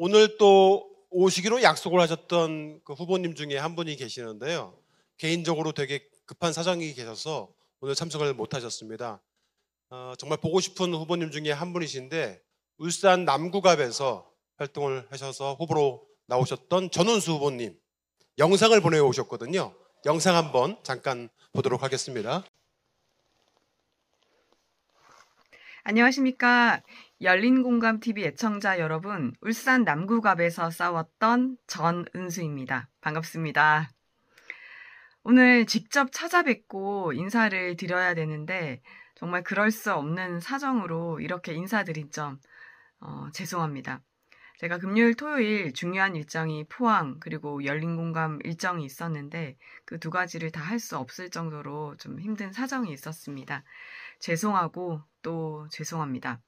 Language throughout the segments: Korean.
오늘 또 오시기로 약속을 하셨던 그 후보님 중에 한 분이 계시는데요. 개인적으로 되게 급한 사정이 계셔서 오늘 참석을 못 하셨습니다. 어, 정말 보고 싶은 후보님 중에 한 분이신데 울산 남구갑에서 활동을 하셔서 후보로 나오셨던 전원수 후보님 영상을 보내오셨거든요. 영상 한번 잠깐 보도록 하겠습니다. 안녕하십니까. 열린공감TV 애청자 여러분, 울산 남구갑에서 싸웠던 전은수입니다. 반갑습니다. 오늘 직접 찾아뵙고 인사를 드려야 되는데, 정말 그럴 수 없는 사정으로 이렇게 인사드린 점, 어, 죄송합니다. 제가 금요일, 토요일 중요한 일정이 포항 그리고 열린 공감 일정이 있었는데 그 두 가지를 다 할 수 없을 정도로 좀 힘든 사정이 있었습니다. 죄송하고 또 죄송합니다.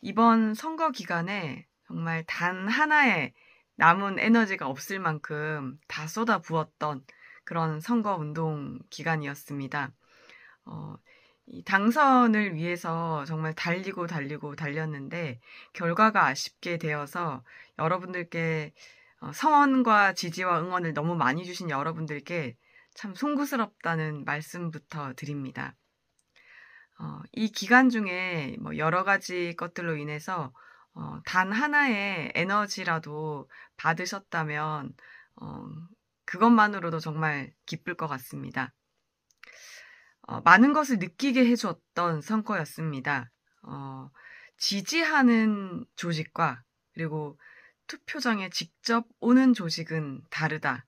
이번 선거 기간에 정말 단 하나의 남은 에너지가 없을 만큼 다 쏟아 부었던 그런 선거 운동 기간이었습니다. 어, 이 당선을 위해서 정말 달리고 달리고 달렸는데 결과가 아쉽게 되어서 여러분들께 어, 성원과 지지와 응원을 너무 많이 주신 여러분들께 참 송구스럽다는 말씀부터 드립니다. 어, 이 기간 중에 뭐 여러 가지 것들로 인해서 어, 단 하나의 에너지라도 받으셨다면 어, 그것만으로도 정말 기쁠 것 같습니다. 어, 많은 것을 느끼게 해줬던 성과였습니다. 어, 지지하는 조직과 그리고 투표장에 직접 오는 조직은 다르다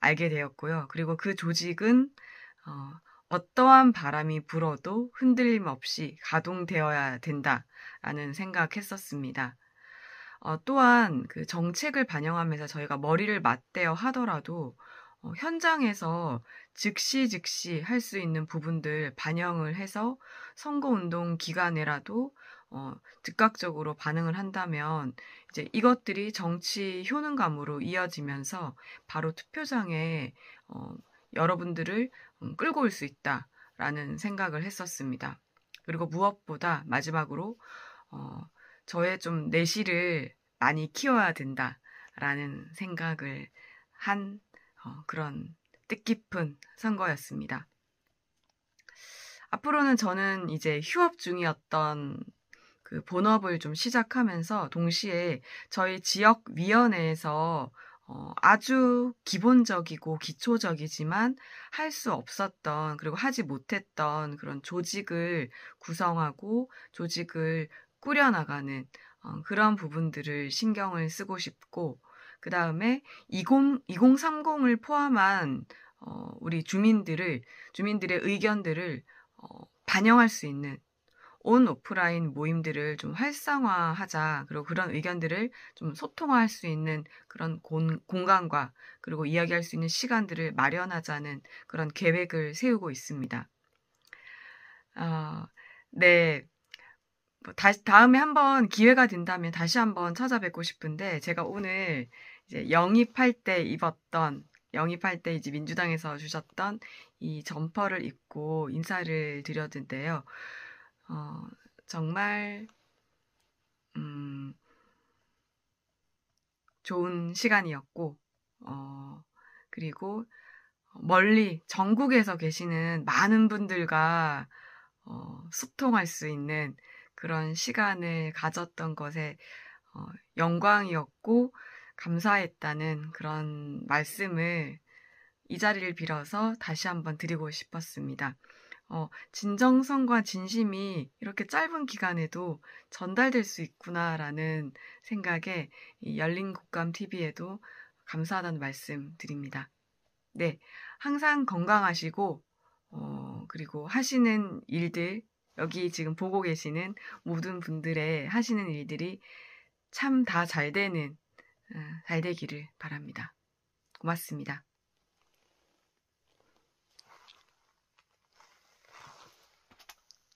알게 되었고요. 그리고 그 조직은 어, 떠한 바람이 불어도 흔들림 없이 가동되어야 된다라는 생각했었습니다. 어, 또한 그 정책을 반영하면서 저희가 머리를 맞대어 하더라도 어, 현장에서 즉시 즉시 할 수 있는 부분들 반영을 해서 선거운동 기간에라도 어, 즉각적으로 반응을 한다면 이제 이것들이 정치 효능감으로 이어지면서 바로 투표장에 어, 여러분들을 음, 끌고 올 수 있다라는 생각을 했었습니다. 그리고 무엇보다 마지막으로 어, 저의 좀 내실을 많이 키워야 된다라는 생각을 한 어, 그런 뜻깊은 선거였습니다. 앞으로는 저는 이제 휴업 중이었던 그 본업을 좀 시작하면서 동시에 저희 지역 위원회에서 어, 아주 기본적이고 기초적이지만 할 수 없었던 그리고 하지 못했던 그런 조직을 구성하고 조직을 꾸려나가는 어, 그런 부분들을 신경을 쓰고 싶고 그 다음에 20, 2030을 포함한 어, 우리 주민들을 주민들의 의견들을 어, 반영할 수 있는 온 오프라인 모임들을 좀 활성화하자 그리고 그런 의견들을 좀소통할수 있는 그런 공, 공간과 그리고 이야기할 수 있는 시간들을 마련하자는 그런 계획을 세우고 있습니다. 어, 네. 다시 다음에 한 번 기회가 된다면 다시 한번 찾아뵙고 싶은데 제가 오늘 이제 영입할 때 입었던 영입할 때 이제 민주당에서 주셨던 이 점퍼를 입고 인사를 드렸는데요. 어, 정말 음, 좋은 시간이었고 어, 그리고 멀리 전국에서 계시는 많은 분들과 어, 소통할 수 있는 그런 시간을 가졌던 것에 어, 영광이었고 감사했다는 그런 말씀을 이 자리를 빌어서 다시 한번 드리고 싶었습니다. 어, 진정성과 진심이 이렇게 짧은 기간에도 전달될 수 있구나라는 생각에 열린 국감 TV에도 감사하다는 말씀 드립니다. 네, 항상 건강하시고 어, 그리고 하시는 일들 여기 지금 보고 계시는 모든 분들의 하시는 일들이 참 다 잘 되는, 어, 잘 되기를 바랍니다. 고맙습니다.